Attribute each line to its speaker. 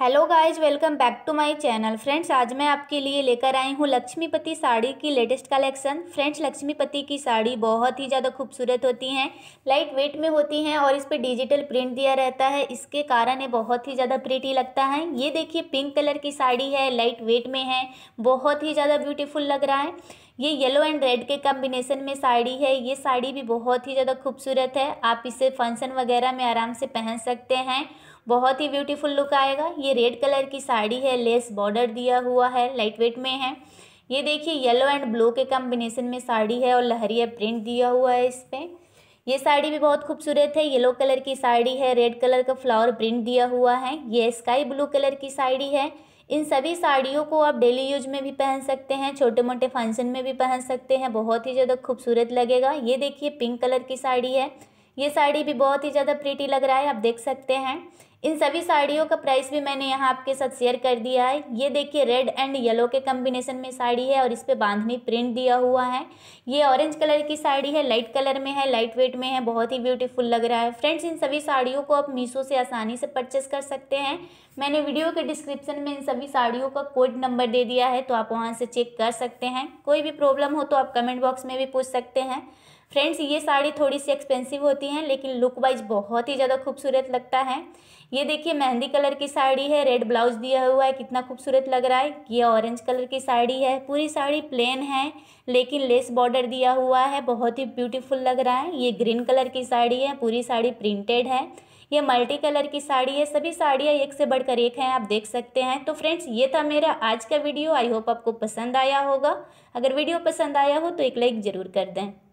Speaker 1: hello guys welcome back to my channel friends आज मैं आपके लिए लेकर आई हूँ लक्ष्मीपति साड़ी की लेटेस्ट कलेक्शन फ्रेंड्स लक्ष्मीपति की साड़ी बहुत ही ज़्यादा खूबसूरत होती हैं लाइट वेट में होती हैं और इस पर डिजिटल प्रिंट दिया रहता है इसके कारण ये बहुत ही ज़्यादा प्रिटी लगता है ये देखिए पिंक कलर की साड़ी है लाइट वेट में है बहुत ही ज़्यादा ब्यूटीफुल लग रहा है ये येलो एंड रेड के कॉम्बिनेशन में साड़ी है ये साड़ी भी बहुत ही ज़्यादा खूबसूरत है आप इसे फंक्शन वगैरह में आराम से पहन सकते हैं बहुत ही ब्यूटीफुल लुक आएगा ये रेड कलर की साड़ी है लेस बॉर्डर दिया हुआ है लाइट वेट में है ये देखिए येलो एंड ब्लू के कॉम्बिनेशन में साड़ी है और लहरिया प्रिंट दिया हुआ है इस पर ये साड़ी भी बहुत खूबसूरत है येलो कलर की साड़ी है रेड कलर का फ्लावर प्रिंट दिया हुआ है ये स्काई ब्लू कलर की साड़ी है इन सभी साड़ियों को आप डेली यूज में भी पहन सकते हैं छोटे मोटे फंक्शन में भी पहन सकते हैं बहुत ही ज़्यादा खूबसूरत लगेगा ये देखिए पिंक कलर की साड़ी है ये साड़ी भी बहुत ही ज़्यादा प्रीटी लग रहा है आप देख सकते हैं इन सभी साड़ियों का प्राइस भी मैंने यहाँ आपके साथ शेयर कर दिया है ये देखिए रेड एंड येलो के कम्बिनेशन में साड़ी है और इस पर बांधनी प्रिंट दिया हुआ है ये ऑरेंज कलर की साड़ी है लाइट कलर में है लाइट वेट में है बहुत ही ब्यूटीफुल लग रहा है फ्रेंड्स इन सभी साड़ियों को आप मीशो से आसानी से परचेस कर सकते हैं मैंने वीडियो के डिस्क्रिप्शन में इन सभी साड़ियों का कोड नंबर दे दिया है तो आप वहाँ से चेक कर सकते हैं कोई भी प्रॉब्लम हो तो आप कमेंट बॉक्स में भी पूछ सकते हैं फ्रेंड्स ये साड़ी थोड़ी सी एक्सपेंसिव होती हैं लेकिन लुक वाइज बहुत ही ज़्यादा खूबसूरत लगता है ये देखिए मेहंदी कलर की साड़ी है रेड ब्लाउज दिया हुआ है कितना खूबसूरत लग रहा है ये ऑरेंज कलर की साड़ी है पूरी साड़ी प्लेन है लेकिन लेस बॉर्डर दिया हुआ है बहुत ही ब्यूटीफुल लग रहा है ये ग्रीन कलर की साड़ी है पूरी साड़ी प्रिंटेड है ये मल्टी कलर की साड़ी है सभी साड़ियाँ एक से बढ़कर एक हैं आप देख सकते हैं तो फ्रेंड्स ये था मेरा आज का वीडियो आई होप आपको पसंद आया होगा अगर वीडियो पसंद आया हो तो एक लाइक ज़रूर कर दें